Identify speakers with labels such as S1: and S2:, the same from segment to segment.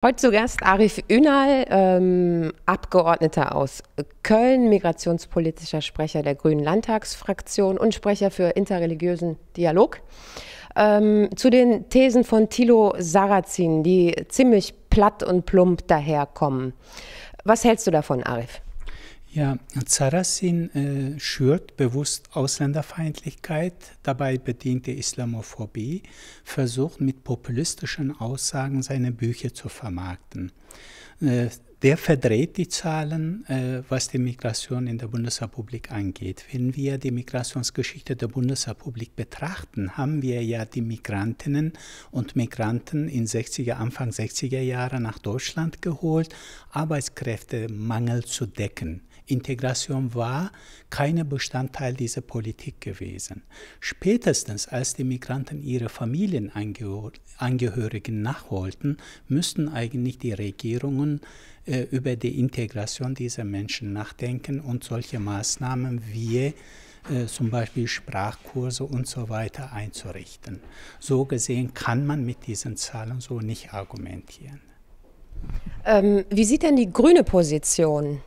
S1: Heute zu Gast Arif Ünal, ähm, Abgeordneter aus Köln, migrationspolitischer Sprecher der Grünen Landtagsfraktion und Sprecher für interreligiösen Dialog. Ähm, zu den Thesen von Thilo Sarrazin, die ziemlich platt und plump daherkommen. Was hältst du davon, Arif?
S2: Ja, Sarasin äh, schürt bewusst Ausländerfeindlichkeit, dabei bedient die Islamophobie, versucht mit populistischen Aussagen seine Bücher zu vermarkten. Äh, der verdreht die Zahlen, äh, was die Migration in der Bundesrepublik angeht. Wenn wir die Migrationsgeschichte der Bundesrepublik betrachten, haben wir ja die Migrantinnen und Migranten in 60er, Anfang 60er Jahre nach Deutschland geholt, Arbeitskräftemangel zu decken. Integration war kein Bestandteil dieser Politik gewesen. Spätestens als die Migranten ihre Familienangehörigen nachholten, müssten eigentlich die Regierungen äh, über die Integration dieser Menschen nachdenken und solche Maßnahmen wie äh, zum Beispiel Sprachkurse und so weiter einzurichten. So gesehen kann man mit diesen Zahlen so nicht argumentieren. Ähm, wie
S1: sieht denn die grüne Position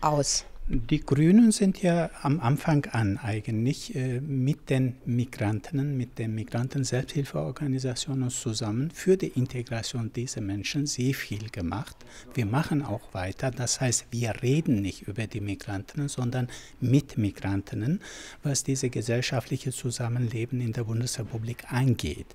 S2: aus? Die Grünen sind ja am Anfang an eigentlich äh, mit den Migrantinnen, mit den Migranten-Selbsthilfeorganisationen zusammen für die Integration dieser Menschen sehr viel gemacht. Wir machen auch weiter. Das heißt, wir reden nicht über die Migrantinnen, sondern mit Migrantinnen, was diese gesellschaftliche Zusammenleben in der Bundesrepublik angeht.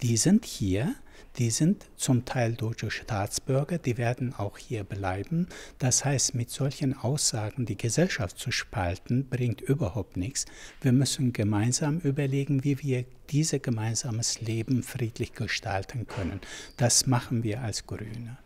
S2: Die sind hier die sind zum Teil deutsche Staatsbürger, die werden auch hier bleiben. Das heißt, mit solchen Aussagen die Gesellschaft zu spalten, bringt überhaupt nichts. Wir müssen gemeinsam überlegen, wie wir dieses gemeinsames Leben friedlich gestalten können. Das machen wir als Grüne.